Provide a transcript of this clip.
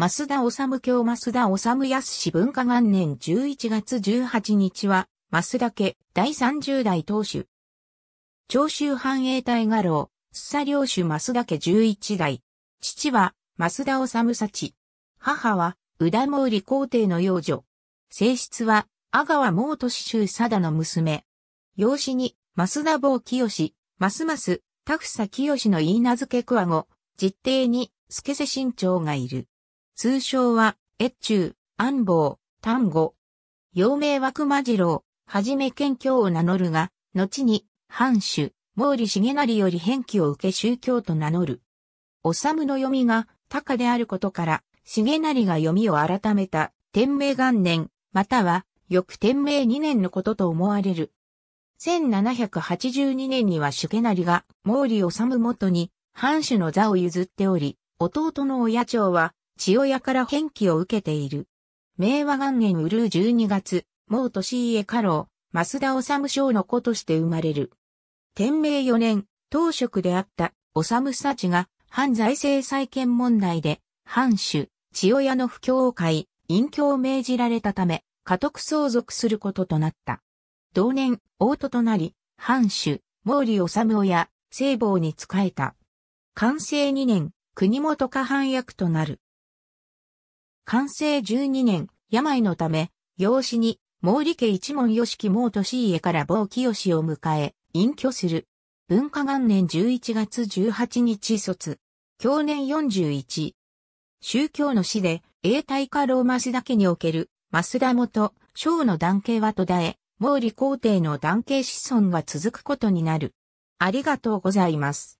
増田治教増田治康氏文化元年11月18日は、増田家第30代当主。長州繁栄隊画廊、須佐領主増田家11代。父は、増田治幸。母は、宇田毛利皇帝の養女。性質は、阿川毛都市州貞の娘。養子に、増田坊清、ますます、田草清の言い名付け桑子、実定に、助瀬新長がいる。通称は、越中、安房、丹後。幼名は熊次郎、はじめ県教を名乗るが、後に、藩主、毛利重成より返記を受け宗教と名乗る。おさむの読みが、高であることから、重成が読みを改めた、天明元年、または、翌天明2年のことと思われる。1782年には重成が毛利治元に、藩主の座を譲っており、弟の親長は、父親から返記を受けている。明和元年ウルー12月、毛年家家老、増田治将の子として生まれる。天明4年、当職であった治幸が、反財政再建問題で、藩主、千代屋の不況を買い、隠居を命じられたため、家督相続することとなった。同年、王都となり、藩主、毛利治親、聖坊に仕えた。完成2年、国元下藩役となる。完成12年、病のため、養子に、毛利家一門吉木毛利家から某清を迎え、隠居する。文化元年11月18日卒。享年41。宗教の死で、永代化ローマスだけにおける、増田元、章の男系は途絶え、毛利皇帝の男系子孫が続くことになる。ありがとうございます。